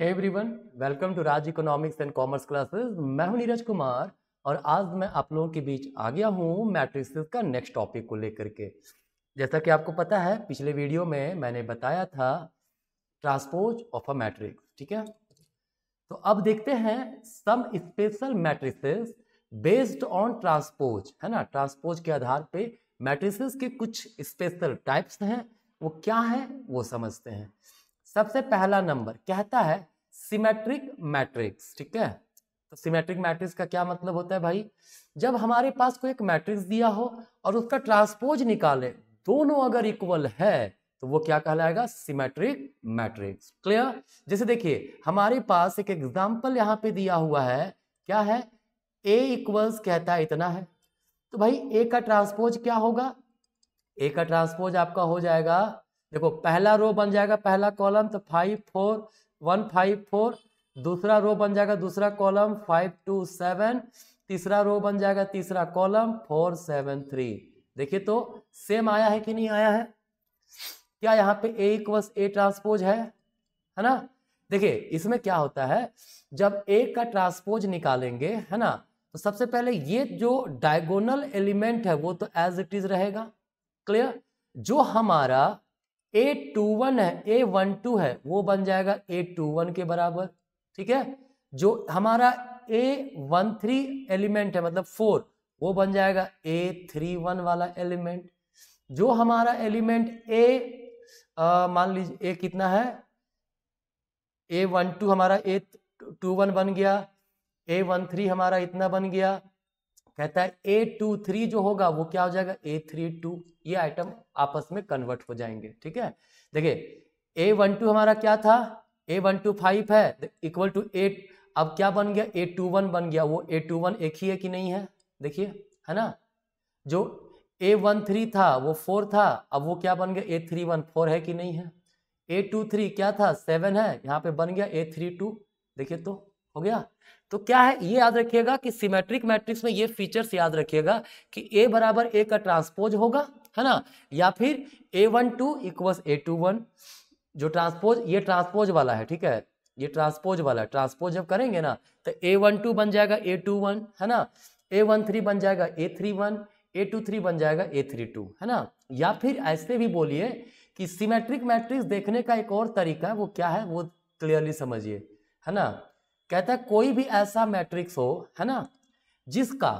every everyone welcome to Raj economics and commerce classes मैं हूं नीरज कुमार और आज मैं आप लोगों के बीच आ गया हूं मैट्रिक्स का नेक्स्ट टॉपिक को लेकर के जैसा कि आपको पता है पिछले वीडियो में मैंने बताया था ट्रांसपोज ऑफ अ मैट्रिक्स ठीक है तो अब देखते हैं some special matrices based on transpose है ना ट्रांसपोज के आधार पे मैट्रिसेस के कुछ स्पेशल टाइप्स हैं वो क्या है वो समझते हैं सबसे पहला नंबर कहता है सिमेट्रिक मैट्रिक्स ठीक है तो सिमेट्रिक मैट्रिक्स का क्या मतलब होता है भाई जब हमारे पास कोई एक मैट्रिक्स दिया हो और उसका ट्रांसपोज निकाले दोनों अगर इक्वल है तो वो क्या कहलाएगा सिमेट्रिक मैट्रिक्स क्लियर जैसे देखिए हमारे पास एक एग्जांपल यहां पे दिया हुआ है क्या है ए इक्वल्स कहता है इतना है तो भाई ए का ट्रांसपोज क्या होगा ए का ट्रांसपोज आपका हो जाएगा देखो पहला रो बन जाएगा पहला कॉलम तो five four one five four दूसरा रो बन जाएगा दूसरा कॉलम फाइव टू सेवन तीसरा रो बन जाएगा तीसरा कॉलम फोर सेवन थ्री देखिए तो सेम आया है कि नहीं आया है क्या यहाँ पे एक वस ए ट्रांसपोज है है ना देखिए इसमें क्या होता है जब ए का ट्रांसपोज निकालेंगे है ना तो सबसे पहले ये जो डायगोनल एलिमेंट है वो तो एज इट इज रहेगा क्लियर जो हमारा ए टू वन है ए वन टू है वो बन जाएगा ए टू वन के बराबर ठीक है जो हमारा ए वन थ्री एलिमेंट है मतलब फोर वो बन जाएगा ए थ्री वन वाला एलिमेंट जो हमारा एलिमेंट ए मान लीजिए ए कितना है ए वन टू हमारा ए टू वन बन गया ए वन थ्री हमारा इतना बन गया कहता है ए टू थ्री जो होगा वो क्या हो जाएगा ए थ्री टू ये आइटम आपस में कन्वर्ट हो जाएंगे ठीक है देखिए ए वन टू हमारा क्या था ए वन टू फाइव है इक्वल टू ए अब क्या बन गया ए टू वन बन गया वो ए टू वन एक ही है कि नहीं है देखिए है ना जो ए वन थ्री था वो फोर था अब वो क्या बन गया ए थ्री वन फोर है कि नहीं है ए टू थ्री क्या था सेवन है यहाँ पे बन गया ए थ्री टू देखिए तो हो गया तो क्या है ये याद रखिएगा कि सिमेट्रिक मैट्रिक्स में ये फीचर्स याद रखिएगा कि ए बराबर ए का ट्रांसपोज होगा है ना या फिर A one two equals A two one जो ट्रांसपोज ये ट्रांसपोज वाला है ठीक है ये ट्रांसपोज वाला है ट्रांसपोज जब करेंगे ना तो ए वन टू बन जाएगा ए टू वन है ना ए वन थ्री बन जाएगा A three one A two three बन जाएगा ए थ्री टू है ना या फिर ऐसे भी बोलिए कि सिमेट्रिक मैट्रिक्स देखने का एक और तरीका है वो क्या है वो क्लियरली समझिए है ना कहता है कोई भी ऐसा मैट्रिक्स हो है ना जिसका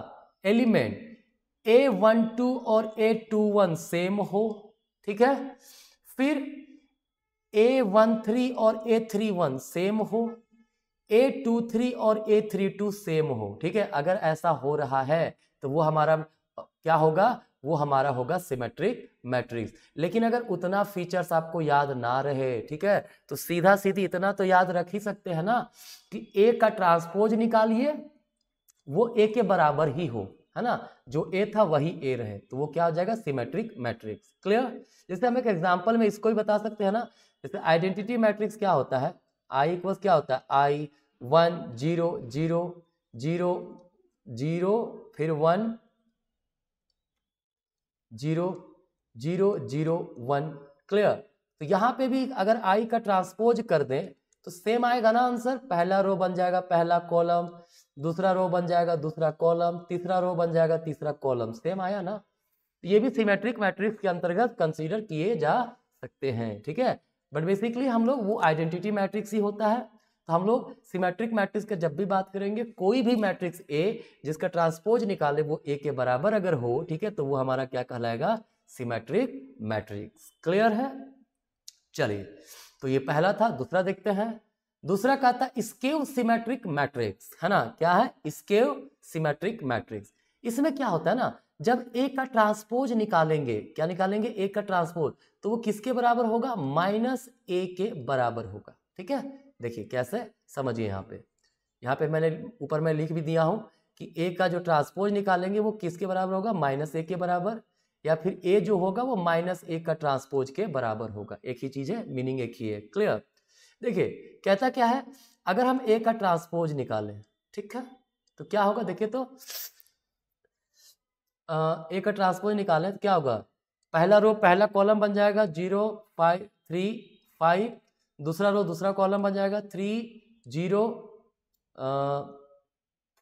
एलिमेंट ए वन टू और ए टू वन सेम हो ठीक है फिर ए वन थ्री और ए थ्री वन सेम हो ए टू थ्री और ए थ्री टू सेम हो ठीक है अगर ऐसा हो रहा है तो वो हमारा क्या होगा वो हमारा होगा सिमेट्रिक मैट्रिक्स लेकिन अगर उतना फीचर्स आपको याद ना रहे ठीक है तो सीधा सीधी इतना तो याद रख ही सकते हैं ना कि ए का ट्रांसपोज निकालिए वो ए के बराबर ही हो है ना जो ए था वही ए रहे तो वो क्या हो जाएगा सिमेट्रिक मैट्रिक्स क्लियर जैसे हम एक एग्जाम्पल में इसको ही बता सकते हैं ना जैसे आइडेंटिटी मैट्रिक्स क्या होता है आई इक्वल क्या होता है I one zero zero zero zero फिर one zero zero zero one clear तो यहाँ पे भी अगर आई का ट्रांसपोज कर दें तो सेम आएगा ना आंसर पहला रो बन जाएगा पहला कॉलम दूसरा रो बन जाएगा दूसरा कॉलम तीसरा रो बन जाएगा तीसरा कॉलम सेम आया ना तो ये भी सिमेट्रिक मैट्रिक्स के अंतर्गत कंसीडर किए जा सकते हैं ठीक है बट बेसिकली हम लोग वो आइडेंटिटी मैट्रिक्स ही होता है तो हम लोग सिमेट्रिक मैट्रिक्स का जब भी बात करेंगे कोई भी मैट्रिक्स ए जिसका ट्रांसपोज निकाले वो ए के बराबर अगर हो ठीक है तो वो हमारा क्या कहलाएगा सिमेट्रिक मैट्रिक्स क्लियर है चलिए तो ये पहला था दूसरा देखते हैं दूसरा कहा था स्केव सिमेट्रिक मैट्रिक्स है ना क्या है स्केव सिमेट्रिक मैट्रिक्स इसमें क्या होता है ना जब ए का ट्रांसपोज निकालेंगे क्या निकालेंगे ए का ट्रांसपोज तो वो किसके बराबर होगा माइनस ए के बराबर होगा ठीक है देखिए कैसे समझिए यहाँ पे यहाँ पे मैंने ऊपर मैं लिख भी दिया हूँ कि ए का जो ट्रांसपोज निकालेंगे वो किसके बराबर होगा माइनस ए के बराबर या फिर ए जो होगा वो माइनस ए का ट्रांसपोज के बराबर होगा एक ही चीज़ है मीनिंग एक ही है क्लियर देखिए कहता क्या है अगर हम ए का ट्रांसपोज निकालें ठीक है तो क्या होगा देखिए तो ए का ट्रांसपोज निकालें तो क्या होगा पहला रो पहला कॉलम बन जाएगा जीरो फाइव थ्री फाइव दूसरा रो दूसरा कॉलम बन जाएगा थ्री जीरो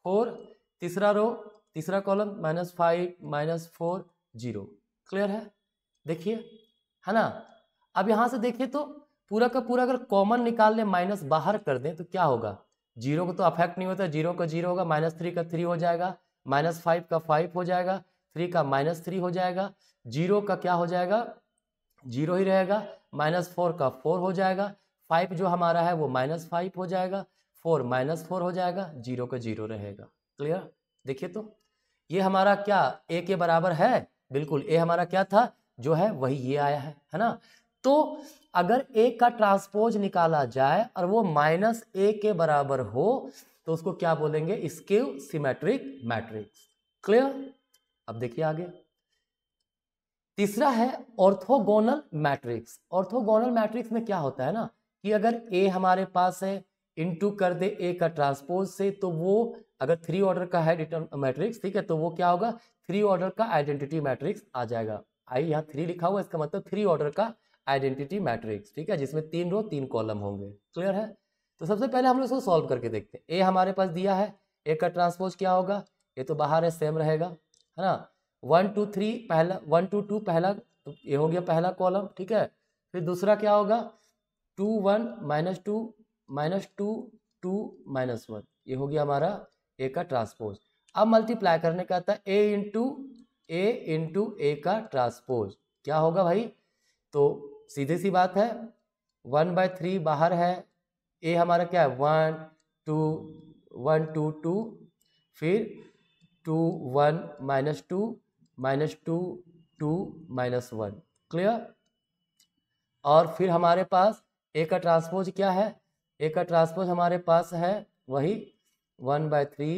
फोर तीसरा रो तीसरा column minus five minus four zero clear है देखिए है ना अब यहाँ से देखिए तो पूरा का पूरा अगर कॉमन निकाल लें माइनस बाहर कर दें तो क्या होगा जीरो को तो अफेक्ट नहीं होता जीरो का जीरो होगा माइनस थ्री का थ्री हो जाएगा माइनस फाइव का फाइव हो जाएगा थ्री का माइनस थ्री हो जाएगा जीरो का क्या हो जाएगा जीरो ही रहेगा माइनस फोर का फोर हो जाएगा फाइव जो हमारा है वो माइनस फाइव हो जाएगा फोर माइनस फोर हो जाएगा जीरो का जीरो रहेगा क्लियर देखिए तो ये हमारा क्या ए के बराबर है बिल्कुल ए हमारा क्या था जो है वही ये आया है है ना तो अगर ए का ट्रांसपोज निकाला जाए और वो माइनस ए के बराबर हो तो उसको क्या बोलेंगे स्केव सिमेट्रिक मैट्रिक्स क्लियर अब देखिए आगे तीसरा है ऑर्थोगोनल मैट्रिक्स ऑर्थोगोनल मैट्रिक्स में क्या होता है ना कि अगर ए हमारे पास है इनटू कर दे ए का ट्रांसपोज से तो वो अगर थ्री ऑर्डर का है मैट्रिक्स ठीक है तो वो क्या होगा थ्री ऑर्डर का आइडेंटिटी मैट्रिक्स आ जाएगा आई यहाँ थ्री लिखा हुआ इसका मतलब थ्री ऑर्डर का आइडेंटिटी मैट्रिक्स ठीक है जिसमें तीन रो तीन कॉलम होंगे क्लियर है तो सबसे पहले हम लोग इसको सॉल्व करके देखते हैं ए हमारे पास दिया है ए का ट्रांसपोज क्या होगा ये तो बाहर है सेम रहेगा है ना वन टू थ्री पहला वन टू टू पहला तो ये हो गया पहला कॉलम ठीक है फिर दूसरा क्या होगा two one minus two minus two two minus one ये हो गया हमारा ए का ट्रांसपोज अब मल्टीप्लाई करने का आता है ए इंटू ए इंटू ए का ट्रांसपोज क्या होगा भाई तो सीधे सी बात है वन बाय थ्री बाहर है ए हमारा क्या है one two one two two फिर two one minus two minus two two minus one clear और फिर हमारे पास ए का ट्रांसपोज क्या है ए का ट्रांसपोज हमारे पास है वही वन बाय थ्री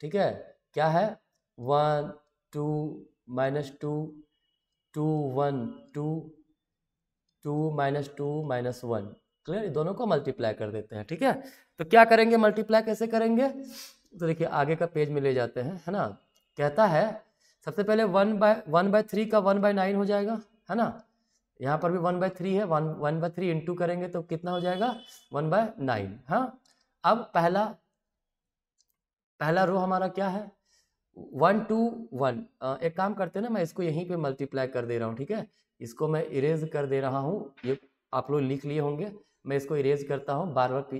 ठीक है क्या है one two minus two two one two two minus two minus one clear दोनों को मल्टीप्लाई कर देते हैं ठीक है तो क्या करेंगे मल्टीप्लाई कैसे करेंगे तो देखिए आगे का पेज में ले जाते हैं है ना कहता है सबसे पहले one by one by three का वन बाय नाइन हो जाएगा है ना यहाँ पर भी वन बाय थ्री है one one by three into करेंगे तो कितना हो जाएगा वन बाय नाइन हाँ अब पहला पहला रो हमारा क्या है वन टू वन एक काम करते हैं ना मैं इसको यहीं पे मल्टीप्लाई कर दे रहा हूँ ठीक है इसको मैं इरेज कर दे रहा हूँ ये आप लोग लिख लिए होंगे मैं इसको इरेज करता हूँ बार बार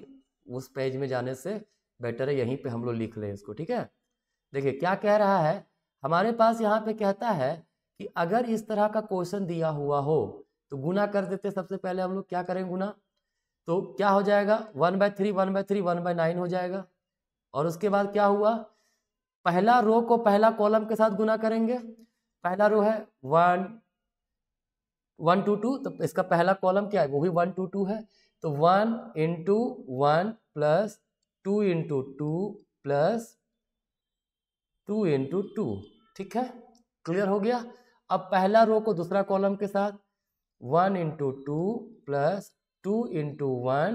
उस पेज में जाने से बेटर है यहीं पे हम लोग लिख लें इसको ठीक है देखिए क्या कह रहा है हमारे पास यहाँ पे कहता है कि अगर इस तरह का क्वेश्चन दिया हुआ हो तो गुना कर देते सबसे पहले हम लोग क्या करें गुना तो क्या हो जाएगा one by three one by three one by nine हो जाएगा और उसके बाद क्या हुआ पहला रो को पहला कॉलम के साथ गुना करेंगे पहला रो है वन वन टू टू तो इसका पहला कॉलम क्या है वो भी वन टू टू है तो one into one plus two into two plus two into two ठीक है क्लियर हो गया अब पहला रो को दूसरा कॉलम के साथ one into two plus two into one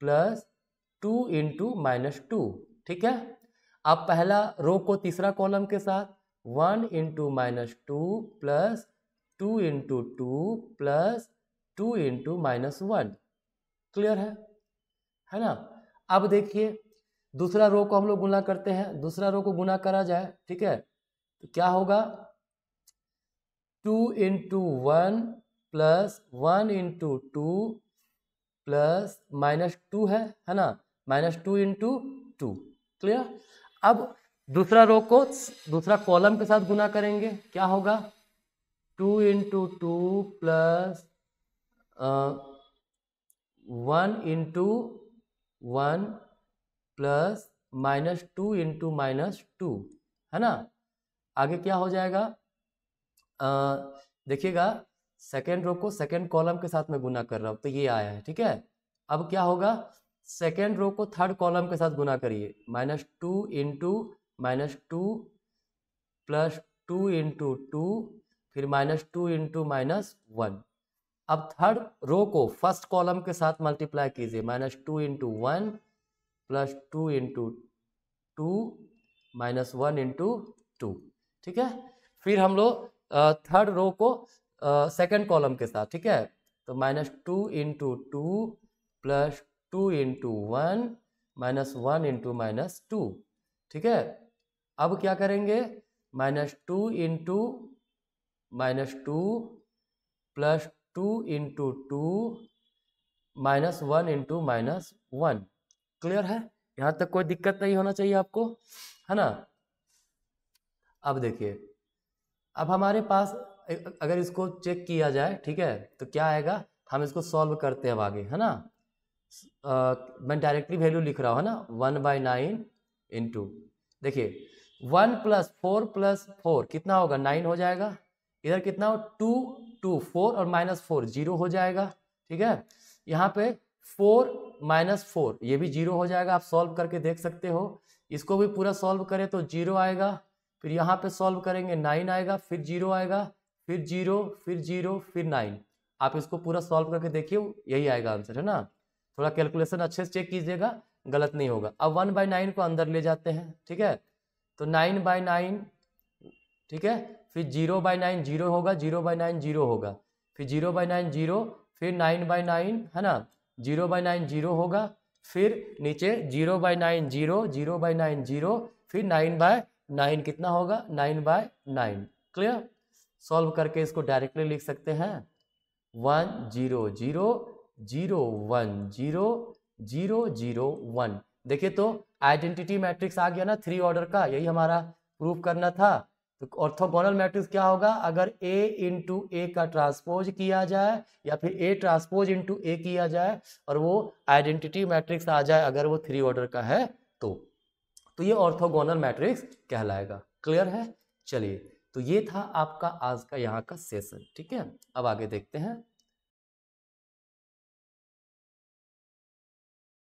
plus two into minus two ठीक है अब पहला रो को तीसरा कॉलम के साथ one into minus two plus two into two plus two into minus one clear है है ना अब देखिए दूसरा रो को हम लोग गुना करते हैं दूसरा रो को गुना करा जाए ठीक है तो क्या होगा two into one plus one into two plus minus two है है ना minus two into two clear अब दूसरा रो को दूसरा कॉलम के साथ गुना करेंगे क्या होगा two into two plus one into one plus minus two into minus two है ना आगे क्या हो जाएगा देखिएगा सेकेंड रो को सेकेंड कॉलम के साथ में गुना कर रहा हूँ तो ये आया है ठीक है अब क्या होगा सेकेंड रो को थर्ड कॉलम के साथ गुना करिए minus two into minus two plus two into two फिर minus two into minus one अब थर्ड रो को फर्स्ट कॉलम के साथ मल्टीप्लाई कीजिए minus two into one plus two into two minus one into two ठीक है फिर हम लोग थर्ड रो को सेकेंड कॉलम के साथ ठीक है तो minus two into two plus two into one minus one into minus two ठीक है अब क्या करेंगे minus two into minus two plus two into two minus one into minus one clear है यहाँ तक कोई दिक्कत नहीं होना चाहिए आपको है ना अब देखिए अब हमारे पास अगर इसको चेक किया जाए ठीक है तो क्या आएगा हम इसको सॉल्व करते हैं अब आगे है ना आ, मैं डायरेक्टली वैल्यू लिख रहा हूँ है ना वन बाई नाइन इंटू देखिए one plus four plus four कितना होगा नाइन हो जाएगा इधर कितना हो टू टू फोर और माइनस फोर जीरो हो जाएगा ठीक है यहाँ पे फोर माइनस फोर ये भी जीरो हो जाएगा आप सॉल्व करके देख सकते हो इसको भी पूरा सॉल्व करें तो जीरो आएगा फिर यहाँ पे सॉल्व करेंगे नाइन आएगा फिर जीरो आएगा फिर जीरो फिर जीरो फिर नाइन आप इसको पूरा सॉल्व करके देखिए यही आएगा आंसर है ना थोड़ा कैलकुलेशन अच्छे से चेक कीजिएगा गलत नहीं होगा अब वन बाई नाइन को अंदर ले जाते हैं ठीक है तो नाइन बाई नाइन ठीक है फिर जीरो बाई नाइन जीरो होगा जीरो बाई नाइन जीरो होगा फिर जीरो बाई नाइन जीरो फिर नाइन बाई नाइन है ना जीरो बाई नाइन जीरो होगा फिर नीचे zero by nine zero zero by nine zero फिर नाइन बाय नाइन कितना होगा nine by nine clear solve करके इसको डायरेक्टली लिख सकते हैं one zero zero zero one zero zero zero one देखिए तो आइडेंटिटी मैट्रिक्स आ गया ना थ्री ऑर्डर का यही हमारा प्रूफ करना था तो ऑर्थोगोनल मैट्रिक्स क्या होगा अगर ए इंटू ए का ट्रांसपोज किया जाए या फिर ए ट्रांसपोज इंटू ए किया जाए और वो आइडेंटिटी मैट्रिक्स आ जाए अगर वो थ्री ऑर्डर का है तो तो ये ऑर्थोगोनल मैट्रिक्स कहलाएगा क्लियर है चलिए तो ये था आपका आज का यहाँ का सेशन ठीक है अब आगे देखते हैं